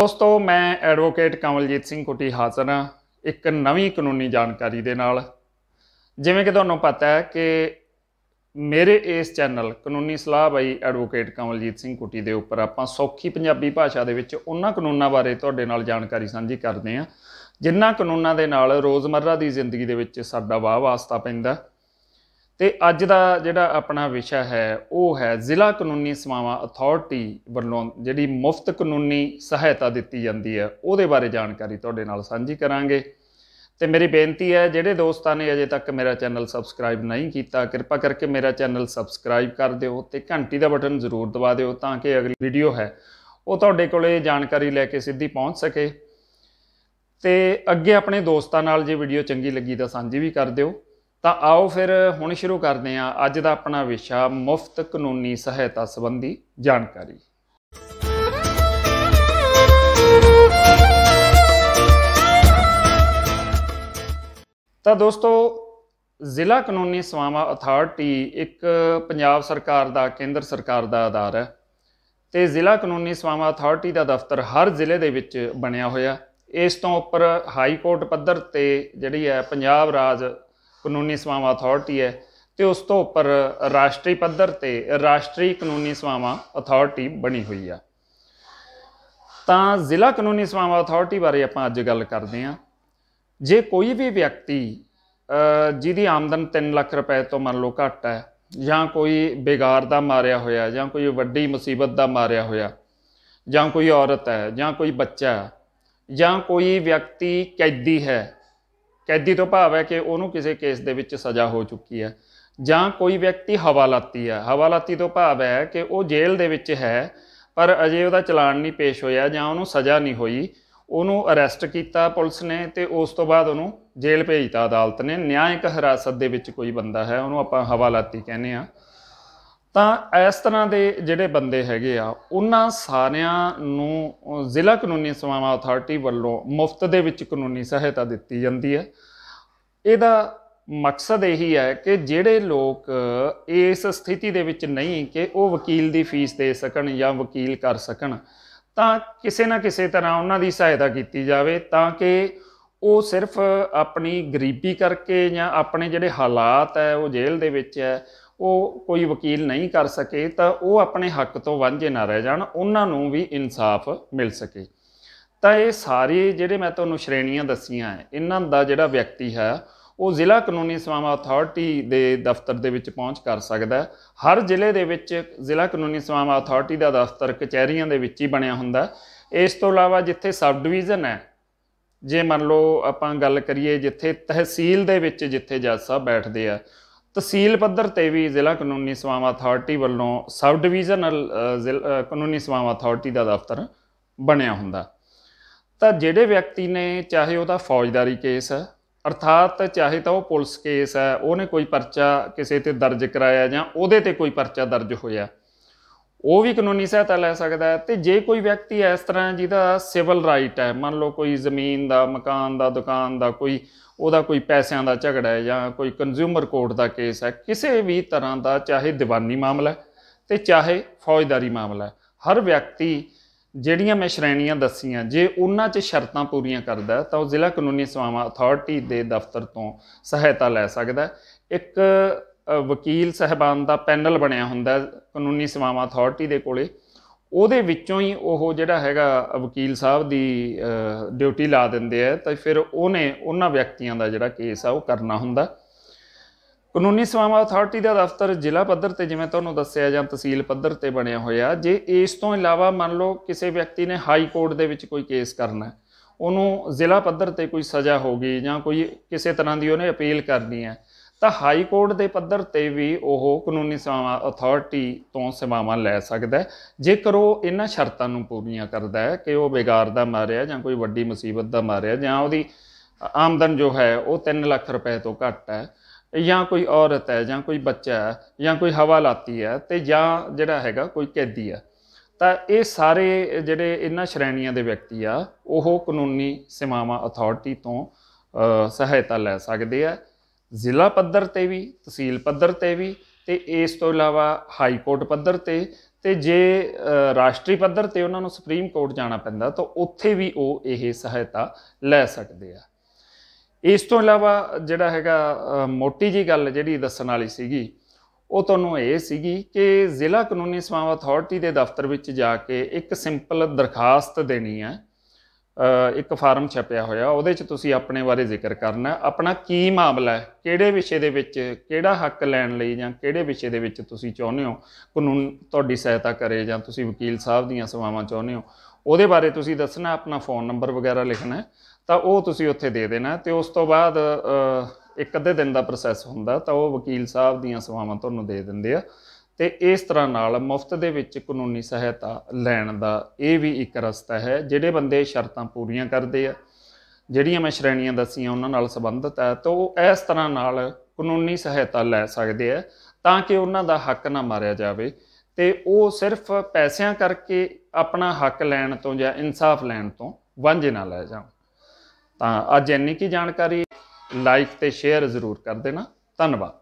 ਦੋਸਤੋ ਮੈਂ ਐਡਵੋਕੇਟ ਕਮਲਜੀਤ ਸਿੰਘ ਕੋਟੀ ਹਾਜ਼ਰ ਹਾਂ ਇੱਕ ਨਵੀਂ ਕਾਨੂੰਨੀ ਜਾਣਕਾਰੀ ਦੇ ਨਾਲ ਜਿਵੇਂ ਕਿ ਤੁਹਾਨੂੰ ਪਤਾ ਹੈ ਕਿ ਮੇਰੇ ਇਸ ਚੈਨਲ ਕਾਨੂੰਨੀ ਸਲਾਹ ਬਾਈ ਐਡਵੋਕੇਟ ਕਮਲਜੀਤ ਸਿੰਘ ਕੋਟੀ ਦੇ ਉੱਪਰ ਆਪਾਂ ਸੌਖੀ ਪੰਜਾਬੀ ਭਾਸ਼ਾ ਦੇ ਵਿੱਚ ਉਹਨਾਂ ਕਾਨੂੰਨਾਂ ਬਾਰੇ ਤੁਹਾਡੇ ਨਾਲ ਜਾਣਕਾਰੀ ਸਾਂਝੀ ਕਰਦੇ ਹਾਂ ਜਿਨ੍ਹਾਂ ਕਾਨੂੰਨਾਂ ਦੇ ਨਾਲ ਰੋਜ਼ਮਰਰਾ ਦੀ ਜ਼ਿੰਦਗੀ ਦੇ ਵਿੱਚ ਸਾਡਾ ਵਾਹ ਵਾਸਤਾ ਪੈਂਦਾ ਤੇ ਅੱਜ ਦਾ ਜਿਹੜਾ ਆਪਣਾ ਵਿਸ਼ਾ ਹੈ ਉਹ ਹੈ ਜ਼ਿਲ੍ਹਾ ਕਾਨੂੰਨੀ ਸਮਾਵਾ ਅਥਾਰਟੀ ਵੱਲੋਂ ਜਿਹੜੀ ਮੁਫਤ ਕਾਨੂੰਨੀ ਸਹਾਇਤਾ ਦਿੱਤੀ ਜਾਂਦੀ ਹੈ ਉਹਦੇ ਬਾਰੇ ਜਾਣਕਾਰੀ ਤੁਹਾਡੇ ਨਾਲ ਸਾਂਝੀ ਕਰਾਂਗੇ ਤੇ ਮੇਰੀ ਬੇਨਤੀ ਹੈ ਜਿਹੜੇ ਦੋਸਤਾਂ ਨੇ ਅਜੇ ਤੱਕ ਮੇਰਾ ਚੈਨਲ ਸਬਸਕ੍ਰਾਈਬ ਨਹੀਂ ਕੀਤਾ ਕਿਰਪਾ ਕਰਕੇ ਮੇਰਾ ਚੈਨਲ ਸਬਸਕ੍ਰਾਈਬ ਕਰ ਦਿਓ ਤੇ ਘੰਟੀ ਦਾ ਬਟਨ ਜ਼ਰੂਰ ਦਬਾ ਦਿਓ ਤਾਂ ਕਿ ਅਗਲੀ ਵੀਡੀਓ ਹੈ ਉਹ ਤੁਹਾਡੇ ਕੋਲੇ ਜਾਣਕਾਰੀ ਲੈ ਕੇ ਸਿੱਧੀ ਪਹੁੰਚ ਸਕੇ ਤੇ ਅੱਗੇ ਆਪਣੇ ਦੋਸਤਾਂ ਨਾਲ ਜੇ ਵੀਡੀਓ ਚੰਗੀ ਲੱਗੀ ਤਾਂ ਸਾਂਝੀ ਵੀ ਕਰ ਦਿਓ ਤਾਂ ਆਓ ਫਿਰ ਹੁਣ ਸ਼ੁਰੂ ਕਰਦੇ ਹਾਂ ਅੱਜ ਦਾ ਆਪਣਾ ਵਿਸ਼ਾ ਮੁਫਤ ਕਾਨੂੰਨੀ ਸਹਾਇਤਾ ਸੰਬੰਧੀ ਜਾਣਕਾਰੀ ਤਾਂ ਦੋਸਤੋ ਜ਼ਿਲ੍ਹਾ ਕਾਨੂੰਨੀ ਸੇਵਾਵਾਂ ਅਥਾਰਟੀ ਇੱਕ ਪੰਜਾਬ ਸਰਕਾਰ ਦਾ ਕੇਂਦਰ ਸਰਕਾਰ ਦਾ ਆਧਾਰ ਹੈ ਤੇ ਜ਼ਿਲ੍ਹਾ ਕਾਨੂੰਨੀ ਸੇਵਾਵਾਂ ਅਥਾਰਟੀ ਦਾ ਦਫ਼ਤਰ ਹਰ ਜ਼ਿਲ੍ਹੇ ਦੇ ਵਿੱਚ ਬਣਿਆ ਹੋਇਆ ਇਸ ਤੋਂ ਉੱਪਰ ਹਾਈ ਕੋਰਟ ਪੱਧਰ ਤੇ ਜਿਹੜੀ ਹੈ ਪੰਜਾਬ ਰਾਜ ਕਾਨੂੰਨੀ ਸੇਵਾਵਾਂ ਅਥਾਰਟੀ ਹੈ ਤੇ ਉਸ ਤੋਂ ਉੱਪਰ ਰਾਸ਼ਟਰੀ ਪੱਧਰ ਤੇ ਰਾਸ਼ਟਰੀ ਕਾਨੂੰਨੀ ਸੇਵਾਵਾਂ ਅਥਾਰਟੀ ਬਣੀ ਹੋਈ ਆ ਤਾਂ ਜ਼ਿਲ੍ਹਾ ਕਾਨੂੰਨੀ ਸੇਵਾਵਾਂ ਅਥਾਰਟੀ ਬਾਰੇ ਆਪਾਂ ਅੱਜ ਗੱਲ ਕਰਦੇ ਆਂ ਜੇ ਕੋਈ ਵੀ ਵਿਅਕਤੀ ਜਿਹਦੀ ਆਮਦਨ 3 ਲੱਖ ਰੁਪਏ ਤੋਂ ਮੰਨ ਲਓ ਘੱਟ ਹੈ ਜਾਂ ਕੋਈ ਬੇਗਾਰ ਦਾ ਮਾਰਿਆ ਹੋਇਆ ਜਾਂ ਕੋਈ ਵੱਡੀ ਮੁਸੀਬਤ ਦਾ ਮਾਰਿਆ ਹੋਇਆ ਜਾਂ ਕੋਈ ਔਰਤ ਹੈ ਜਾਂ ਕੋਈ ਬੱਚਾ ਹੈ ਜਾਂ ਕੋਈ ਵਿਅਕਤੀ ਕੈਦੀ ਹੈ ਕੈਦੀ ਤੋਂ ਭਾਵ ਹੈ ਕਿ ਉਹਨੂੰ ਕਿਸੇ ਕੇਸ ਦੇ ਵਿੱਚ ਸਜ਼ਾ ਹੋ ਚੁੱਕੀ ਹੈ ਜਾਂ ਕੋਈ ਵਿਅਕਤੀ ਹਵਾਲਾਤੀ ਹੈ ਹਵਾਲਾਤੀ ਤੋਂ ਭਾਵ ਹੈ ਕਿ ਉਹ ਜੇਲ੍ਹ ਦੇ ਵਿੱਚ ਹੈ ਪਰ ਅਜੇ ਉਹਦਾ ਚਲਾਨ ਨਹੀਂ ਪੇਸ਼ ਹੋਇਆ ਜਾਂ ਉਹਨੂੰ ਸਜ਼ਾ ਨਹੀਂ ਹੋਈ ਉਹਨੂੰ ਅਰੈਸਟ ਕੀਤਾ ਪੁਲਿਸ ਨੇ ਤੇ ਉਸ ਤੋਂ ਬਾਅਦ ਉਹਨੂੰ ਜੇਲ੍ਹ ਭੇਜਤਾ ਅਦਾਲਤ ਨੇ ਨਿਆਂਇਕ ਹਰਾਸਤ ਦੇ ਵਿੱਚ ਕੋਈ ਬੰਦਾ ਹੈ ਉਹਨੂੰ ਆਪਾਂ ਹਵਾਲਾਤੀ ਕਹਿੰਦੇ ਆ ਤਾਂ ਇਸ ਤਰ੍ਹਾਂ ਦੇ ਜਿਹੜੇ ਬੰਦੇ ਹੈਗੇ ਆ ਉਹਨਾਂ ਸਾਰਿਆਂ ਨੂੰ ਜ਼ਿਲ੍ਹਾ ਕਾਨੂੰਨੀ ਸੇਵਾਵਾਂ ਅਥਾਰਟੀ ਵੱਲੋਂ ਮੁਫਤ ਦੇ ਵਿੱਚ ਕਾਨੂੰਨੀ ਸਹਾਇਤਾ ਦਿੱਤੀ ਜਾਂਦੀ ਹੈ ਇਹਦਾ ਮਕਸਦ ਇਹੀ ਹੈ ਕਿ ਜਿਹੜੇ ਲੋਕ ਇਸ ਸਥਿਤੀ ਦੇ ਵਿੱਚ ਨਹੀਂ ਕਿ ਉਹ ਵਕੀਲ ਦੀ ਫੀਸ ਦੇ ਸਕਣ ਜਾਂ ਵਕੀਲ ਕਰ ਸਕਣ ਤਾਂ ਕਿਸੇ ਨਾ ਕਿਸੇ ਤਰ੍ਹਾਂ ਉਹਨਾਂ ਦੀ ਸਹਾਇਤਾ ਕੀਤੀ ਜਾਵੇ ਤਾਂ ਕਿ ਉਹ ਸਿਰਫ ਆਪਣੀ ਗਰੀਬੀ ਕਰਕੇ ਜਾਂ ਆਪਣੇ ਜਿਹੜੇ ਹਾਲਾਤ ਹੈ ਉਹ ਜੇਲ੍ਹ ਦੇ ਵਿੱਚ ਹੈ ਉਹ ਕੋਈ ਵਕੀਲ ਨਹੀਂ ਕਰ ਸਕੇ ਤਾਂ ਉਹ ਆਪਣੇ ਹੱਕ ਤੋਂ ਵਾਂਝੇ ਨਾ ਰਹਿ ਜਾਣ ਉਹਨਾਂ ਨੂੰ ਵੀ ਇਨਸਾਫ ਮਿਲ ਸਕੇ ਤਾਂ ਇਹ ਸਾਰੇ ਜਿਹੜੇ ਮੈਂ ਤੁਹਾਨੂੰ ਸ਼੍ਰੇਣੀਆਂ ਦੱਸੀਆਂ ਇਹਨਾਂ ਦਾ ਜਿਹੜਾ ਵਿਅਕਤੀ ਹੈ ਉਹ ਜ਼ਿਲ੍ਹਾ ਕਾਨੂੰਨੀ ਸੇਵਾਵਾਂ ਅਥਾਰਟੀ ਦੇ ਦਫ਼ਤਰ ਦੇ ਵਿੱਚ ਪਹੁੰਚ ਕਰ ਸਕਦਾ ਹਰ ਜ਼ਿਲ੍ਹੇ ਦੇ ਵਿੱਚ ਜ਼ਿਲ੍ਹਾ ਕਾਨੂੰਨੀ ਸੇਵਾਵਾਂ ਅਥਾਰਟੀ ਦਾ ਦਫ਼ਤਰ ਕਚਹਿਰੀਆਂ ਦੇ ਵਿੱਚ ਹੀ ਬਣਿਆ ਹੁੰਦਾ ਇਸ ਤੋਂ ਇਲਾਵਾ ਜਿੱਥੇ ਸਬ ਡਿਵੀਜ਼ਨ ਹੈ ਜੇ ਮੰਨ ਲਓ ਆਪਾਂ ਗੱਲ ਕਰੀਏ ਜਿੱਥੇ ਤਹਿਸੀਲ ਦੇ ਵਿੱਚ ਜਿੱਥੇ ਜੱਜ ਸਾਹਿਬ ਬੈਠਦੇ ਆ ਤਹਿਸੀਲ ਪੱਧਰ ਤੇ ਵੀ ਜ਼ਿਲ੍ਹਾ ਕਾਨੂੰਨੀ ਸੇਵਾਵਾਂ ਅਥਾਰਟੀ ਵੱਲੋਂ ਸਬ ਡਿਵੀਜ਼ਨਲ ਕਾਨੂੰਨੀ ਸੇਵਾਵਾਂ ਅਥਾਰਟੀ ਦਾ ਦਫ਼ਤਰ ਬਣਿਆ ਹੁੰਦਾ ਤਾਂ ਜਿਹੜੇ ਵਿਅਕਤੀ ਨੇ ਚਾਹੇ ਉਹਦਾ ਫੌਜਦਾਰੀ ਕੇਸ ਹੈ ਅਰਥਾਤ ਚਾਹੇ ਤਾਂ ਉਹ ਪੁਲਿਸ ਕੇਸ ਹੈ ਉਹਨੇ ਕੋਈ ਪਰਚਾ ਕਿਸੇ ਤੇ ਦਰਜ ਕਰਾਇਆ ਜਾਂ ਉਹਦੇ ਤੇ ਕੋਈ ਪਰਚਾ ਦਰਜ ਹੋਇਆ ਉਹ ਵੀ ਕਾਨੂੰਨੀ ਸਹਾਇਤਾ ਲੈ ਸਕਦਾ ਹੈ ਤੇ ਜੇ ਕੋਈ ਵਿਅਕਤੀ ਇਸ ਤਰ੍ਹਾਂ ਜਿਹਦਾ ਸਿਵਲ ਰਾਈਟ ਹੈ ਮੰਨ ਲਓ ਕੋਈ ਜ਼ਮੀਨ ਦਾ ਮਕਾਨ ਦਾ ਦੁਕਾਨ ਦਾ ਕੋਈ ਉਹਦਾ ਕੋਈ ਪੈਸਿਆਂ ਦਾ ਝਗੜਾ ਹੈ ਜਾਂ ਕੋਈ ਕੰਜ਼ਿਊਮਰ ਕੋਰਟ ਦਾ ਕੇਸ ਹੈ ਕਿਸੇ ਵੀ ਤਰ੍ਹਾਂ ਦਾ ਚਾਹੇ ਦੀਵਾਨੀ ਮਾਮਲਾ ਤੇ ਚਾਹੇ ਫੌਜਦਾਰੀ ਮਾਮਲਾ ਹਰ ਵਿਅਕਤੀ ਜਿਹੜੀਆਂ ਮੈਂ ਸ਼੍ਰੇਣੀਆਂ ਦੱਸੀਆਂ ਜੇ ਉਹਨਾਂ 'ਚ ਸ਼ਰਤਾਂ ਪੂਰੀਆਂ ਕਰਦਾ ਤਾਂ ਉਹ ਜ਼ਿਲ੍ਹਾ ਕਾਨੂੰਨੀ ਸੇਵਾਵਾਂ ਅਥਾਰਟੀ ਦੇ ਦਫ਼ਤਰ ਤੋਂ ਸਹਾਇਤਾ ਲੈ ਸਕਦਾ ਇੱਕ ਵਕੀਲ ਸਹਿਬਾਨ ਦਾ ਪੈਨਲ ਬਣਿਆ ਹੁੰਦਾ ਕਾਨੂੰਨੀ ਸੇਵਾਵਾਂ ਅਥਾਰਟੀ ਦੇ ਕੋਲੇ ਉਹਦੇ ਵਿੱਚੋਂ ਹੀ ਉਹ ਜਿਹੜਾ ਹੈਗਾ ਵਕੀਲ ਸਾਹਿਬ ਦੀ ਡਿਊਟੀ ਲਾ ਦਿੰਦੇ ਆ ਤਾਂ ਫਿਰ ਉਹਨੇ ਉਹਨਾਂ ਵਿਅਕਤੀਆਂ ਦਾ ਜਿਹੜਾ ਕੇਸ ਆ ਉਹ ਕਰਨਾ ਹੁੰਦਾ ਕਾਨੂੰਨੀ ਸੇਵਾਵਾਂ ਅਥਾਰਟੀ ਦਾ ਦਫ਼ਤਰ ਜ਼ਿਲ੍ਹਾ ਪੱਧਰ ਤੇ ਜਿਵੇਂ ਤੁਹਾਨੂੰ ਦੱਸਿਆ ਜਾਂ ਤਹਿਸੀਲ ਪੱਧਰ ਤੇ ਬਣਿਆ ਹੋਇਆ ਜੇ ਇਸ ਤੋਂ ਇਲਾਵਾ ਮੰਨ ਲਓ ਕਿਸੇ ਵਿਅਕਤੀ ਨੇ ਹਾਈ ਕੋਰਟ ਦੇ ਵਿੱਚ ਕੋਈ ਕੇਸ ਕਰਨਾ ਹੈ ਉਹਨੂੰ ਜ਼ਿਲ੍ਹਾ ਪੱਧਰ ਤੇ ਕੋਈ ਸਜ਼ਾ ਹੋ ਗਈ ਜਾਂ ਕੋਈ ਕਿਸੇ ਤਰ੍ਹਾਂ ਦੀ ਉਹਨੇ ਅਪੀਲ ਕਰਨੀ ਹੈ ਤਾਂ ਹਾਈ ਕੋਰਟ ਦੇ ਪੱਧਰ ਤੇ ਵੀ ਉਹ ਕਾਨੂੰਨੀ ਸੇਵਾ ਅਥਾਰਟੀ ਤੋਂ ਸੇਵਾਵਾਂ ਲੈ ਸਕਦਾ ਜੇਕਰ ਉਹ ਇਹਨਾਂ ਸ਼ਰਤਾਂ ਨੂੰ ਪੂਰੀਆਂ ਕਰਦਾ ਹੈ ਕਿ ਉਹ ਬੇਗਾਰ ਦਾ ਮਾਰਿਆ ਜਾਂ ਕੋਈ ਵੱਡੀ ਮੁਸੀਬਤ ਦਾ ਮਾਰਿਆ ਜਾਂ ਉਹਦੀ ਆਮਦਨ ਜੋ ਹੈ ਉਹ 3 ਲੱਖ ਰੁਪਏ ਤੋਂ ਘੱਟ ਹੈ ਜਾਂ ਕੋਈ ਔਰਤ ਹੈ ਜਾਂ ਕੋਈ ਬੱਚਾ ਹੈ ਜਾਂ ਕੋਈ ਹਵਾਲਾਤੀ ਹੈ ਤੇ ਜਾਂ ਜਿਹੜਾ ਹੈਗਾ ਕੋਈ ਕੈਦੀ ਹੈ ਤਾਂ ਇਹ ਸਾਰੇ ਜਿਹੜੇ ਇਹਨਾਂ ਸ਼੍ਰੇਣੀਆਂ ਦੇ ਵਿਅਕਤੀ ਆ ਉਹ ਕਾਨੂੰਨੀ ਸੇਵਾਵਾਂ ਅਥਾਰਟੀ ਤੋਂ ਸਹਾਇਤਾ ਲੈ ਸਕਦੇ ਆ ਜ਼ਿਲ੍ਹਾ ਪੱਧਰ ਤੇ ਵੀ ਤਹਿਸੀਲ ਪੱਧਰ ਤੇ ਵੀ ਤੇ ਇਸ ਤੋਂ ਇਲਾਵਾ ਹਾਈ ਕੋਰਟ ਪੱਧਰ ਤੇ ਤੇ ਜੇ ਰਾਸ਼ਟਰੀ ਪੱਧਰ ਤੇ ਉਹਨਾਂ ਨੂੰ ਸੁਪਰੀਮ ਕੋਰਟ ਜਾਣਾ ਪੈਂਦਾ ਤਾਂ ਉੱਥੇ ਵੀ ਉਹ ਇਹ ਸਹਾਇਤਾ ਲੈ ਸਕਦੇ ਆ ਇਸ ਤੋਂ ਇਲਾਵਾ ਜਿਹੜਾ ਹੈਗਾ ਮੋਟੀ ਜੀ ਗੱਲ ਜਿਹੜੀ ਦੱਸਣ ਵਾਲੀ ਸੀਗੀ ਉਹ ਤੁਹਾਨੂੰ ਇਹ ਸੀਗੀ ਕਿ ਜ਼ਿਲ੍ਹਾ ਕਾਨੂੰਨੀ ਸੇਵਾਵਾਂ ਅਥਾਰਟੀ ਦੇ ਦਫ਼ਤਰ ਵਿੱਚ ਜਾ ਕੇ ਇੱਕ ਸਿੰਪਲ ਦਰਖਾਸਤ ਦੇਣੀ ਹੈ ਇੱਕ ਫਾਰਮ ਛਪਿਆ ਹੋਇਆ ਉਹਦੇ 'ਚ ਤੁਸੀਂ ਆਪਣੇ ਬਾਰੇ ਜ਼ਿਕਰ ਕਰਨਾ ਆਪਣਾ ਕੀ ਮਾਮਲਾ ਹੈ ਕਿਹੜੇ ਵਿਸ਼ੇ ਦੇ ਵਿੱਚ ਕਿਹੜਾ ਹੱਕ ਲੈਣ ਲਈ ਜਾਂ ਕਿਹੜੇ ਵਿਸ਼ੇ ਦੇ ਵਿੱਚ ਤੁਸੀਂ ਚਾਹੁੰਦੇ ਹੋ ਕਾਨੂੰਨ ਤੁਹਾਡੀ ਸਹਾਇਤਾ ਕਰੇ ਜਾਂ ਤੁਸੀਂ ਵਕੀਲ ਸਾਹਿਬ ਦੀਆਂ ਸੇਵਾਵਾਂ ਚਾਹੁੰਦੇ ਹੋ ਉਹਦੇ ਬਾਰੇ ਤੁਸੀਂ ਦੱਸਣਾ ਆਪਣਾ ਫੋਨ ਨੰਬਰ ਵਗੈਰਾ ਲਿਖਣਾ ਤਾਂ ਉਹ ਤੁਸੀਂ ਉੱਥੇ ਦੇ ਦੇਣਾ ਤੇ ਉਸ ਤੋਂ ਬਾਅਦ ਇੱਕ ਅੱਧੇ ਦਿਨ ਦਾ ਪ੍ਰੋਸੈਸ ਹੁੰਦਾ ਤਾਂ ਉਹ ਵਕੀਲ ਸਾਹਿਬ ਦੀਆਂ ਸੇਵਾਵਾਂ ਤੁਹਾਨੂੰ ਦੇ ਦਿੰਦੇ ਆ ਤੇ ਇਸ ਤਰ੍ਹਾਂ ਨਾਲ ਮੁਫਤ ਦੇ ਵਿੱਚ ਕਾਨੂੰਨੀ ਸਹਾਇਤਾ ਲੈਣ ਦਾ ਇਹ ਵੀ ਇੱਕ ਰਸਤਾ ਹੈ ਜਿਹੜੇ ਬੰਦੇ ਸ਼ਰਤਾਂ ਪੂਰੀਆਂ ਕਰਦੇ ਆ ਜਿਹੜੀਆਂ ਮੈਂ ਸ਼੍ਰੇਣੀਆਂ ਦੱਸੀਆਂ ਉਹਨਾਂ ਨਾਲ ਸੰਬੰਧਤ ਹੈ ਤਾਂ ਉਹ ਇਸ ਤਰ੍ਹਾਂ ਨਾਲ ਕਾਨੂੰਨੀ ਸਹਾਇਤਾ ਲੈ ਸਕਦੇ ਆ ਤਾਂ ਕਿ ਉਹਨਾਂ ਦਾ ਹੱਕ ਨਾ ਮਾਰਿਆ ਜਾਵੇ ਤੇ ਉਹ ਸਿਰਫ ਪੈਸਿਆਂ ਕਰਕੇ ਆਪਣਾ ਹੱਕ ਲੈਣ ਤੋਂ ਜਾਂ ਇਨਸਾਫ ਲੈਣ ਤੋਂ ਵਾਂਝੇ ਨਾ ਲੈ ਜਾਣ ਤਾਂ ਅੱਜ ਇੰਨੀ ਕੀ ਜਾਣਕਾਰੀ ਲਾਈਕ ਤੇ ਸ਼ੇਅਰ ਜ਼ਰੂਰ ਕਰ ਦੇਣਾ ਧੰਨਵਾਦ